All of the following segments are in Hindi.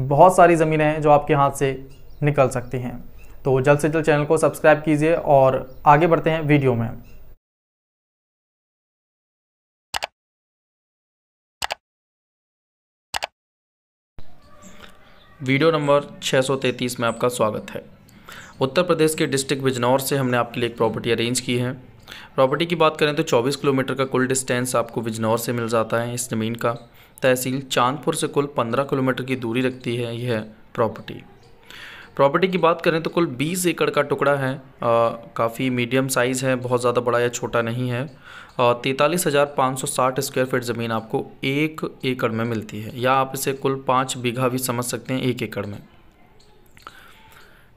बहुत सारी ज़मीनें हैं जो आपके हाथ से निकल सकती हैं तो जल्द से जल्द चैनल को सब्सक्राइब कीजिए और आगे बढ़ते हैं वीडियो में वीडियो नंबर 633 में आपका स्वागत है उत्तर प्रदेश के डिस्ट्रिक्ट बिजनौर से हमने आपके लिए एक प्रॉपर्टी अरेंज की है प्रॉपर्टी की बात करें तो 24 किलोमीटर का कुल डिस्टेंस आपको बिजनौर से मिल जाता है इस ज़मीन का तहसील चांदपुर से कुल 15 किलोमीटर की दूरी रखती है यह प्रॉपर्टी प्रॉपर्टी की बात करें तो कुल 20 एकड़ का टुकड़ा है काफ़ी मीडियम साइज़ है बहुत ज़्यादा बड़ा या छोटा नहीं है तैंतालीस हज़ार पाँच सौ साठ स्क्वायर फीट ज़मीन आपको एक एकड़ में मिलती है या आप इसे कुल पाँच बीघा भी समझ सकते हैं एक एकड़ में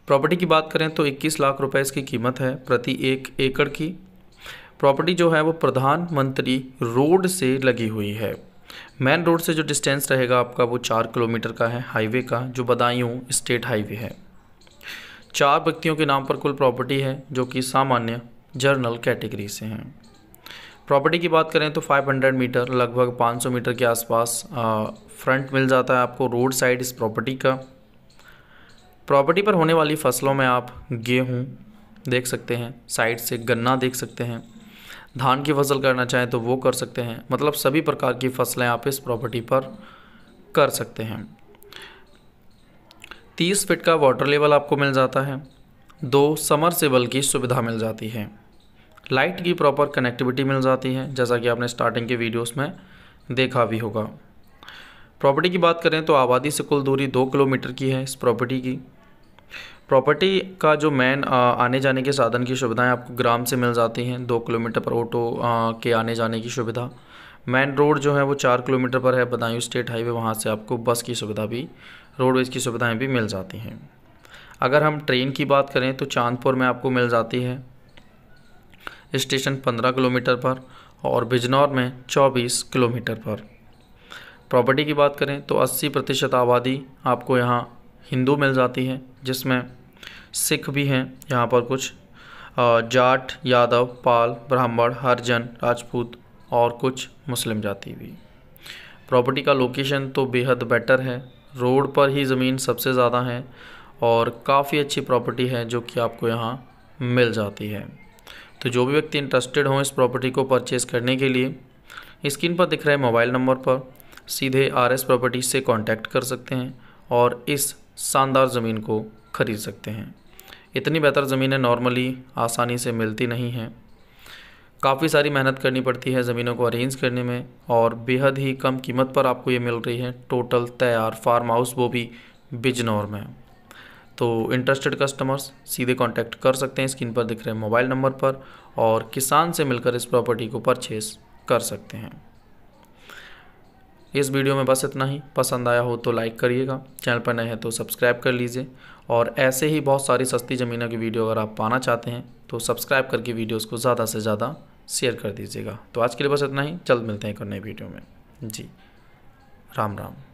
प्रॉपर्टी की बात करें तो 21 लाख रुपए इसकी कीमत है प्रति एक एकड़ की प्रॉपर्टी जो है वो प्रधानमंत्री रोड से लगी हुई है मेन रोड से जो डिस्टेंस रहेगा आपका वो चार किलोमीटर का है हाईवे का जो बदायूं स्टेट हाईवे है चार व्यक्तियों के नाम पर कुल प्रॉपर्टी है जो कि सामान्य जर्नल कैटेगरी से हैं प्रॉपर्टी की बात करें तो 500 मीटर लगभग 500 मीटर के आसपास फ्रंट मिल जाता है आपको रोड साइड इस प्रॉपर्टी का प्रॉपर्टी पर होने वाली फसलों में आप गेहूँ देख सकते हैं साइड से गन्ना देख सकते हैं धान की फसल करना चाहें तो वो कर सकते हैं मतलब सभी प्रकार की फसलें आप इस प्रॉपर्टी पर कर सकते हैं तीस फिट का वाटर लेवल आपको मिल जाता है दो समर सेबल की सुविधा मिल जाती है लाइट की प्रॉपर कनेक्टिविटी मिल जाती है जैसा कि आपने स्टार्टिंग के वीडियोस में देखा भी होगा प्रॉपर्टी की बात करें तो आबादी से कुल दूरी दो किलोमीटर की है इस प्रॉपर्टी की प्रॉपर्टी का जो मेन आने जाने के साधन की सुविधाएं आपको ग्राम से मिल जाती हैं दो किलोमीटर पर ऑटो के आने जाने की सुविधा मेन रोड जो है वो चार किलोमीटर पर है बदायूं स्टेट हाईवे वहाँ से आपको बस की सुविधा भी रोडवेज की सुविधाएं भी मिल जाती हैं अगर हम ट्रेन की बात करें तो चांदपुर में आपको मिल जाती है स्टेशन पंद्रह किलोमीटर पर और बिजनौर में चौबीस किलोमीटर पर प्रॉपर्टी की बात करें तो अस्सी प्रतिशत आबादी आपको यहाँ हिंदू मिल जाती है जिसमें सिख भी हैं यहाँ पर कुछ जाट यादव पाल ब्राह्मण हरजन राजपूत और कुछ मुस्लिम जाति भी प्रॉपर्टी का लोकेशन तो बेहद बेटर है रोड पर ही ज़मीन सबसे ज़्यादा है और काफ़ी अच्छी प्रॉपर्टी है जो कि आपको यहाँ मिल जाती है तो जो भी व्यक्ति इंटरेस्टेड हों इस प्रॉपर्टी को परचेज़ करने के लिए स्क्रीन पर दिख रहे मोबाइल नंबर पर सीधे आर एस प्रॉपर्टी से कांटेक्ट कर सकते हैं और इस शानदार ज़मीन को खरीद सकते हैं इतनी बेहतर ज़मीनें नॉर्मली आसानी से मिलती नहीं हैं काफ़ी सारी मेहनत करनी पड़ती है ज़मीनों को अरेंज करने में और बेहद ही कम कीमत पर आपको ये मिल रही है टोटल तैयार फार्म हाउस वो भी बिजनौर में तो इंटरेस्टेड कस्टमर्स सीधे कांटेक्ट कर सकते हैं स्क्रीन पर दिख रहे मोबाइल नंबर पर और किसान से मिलकर इस प्रॉपर्टी को परचेस कर सकते हैं इस वीडियो में बस इतना ही पसंद आया हो तो लाइक करिएगा चैनल पर नए हैं तो सब्सक्राइब कर लीजिए और ऐसे ही बहुत सारी सस्ती ज़मीनों की वीडियो अगर आप पाना चाहते हैं तो सब्सक्राइब करके वीडियोज़ को ज़्यादा से ज़्यादा शेयर कर दीजिएगा तो आज के लिए बस इतना ही जल्द मिलते हैं एक नई वीडियो में जी राम राम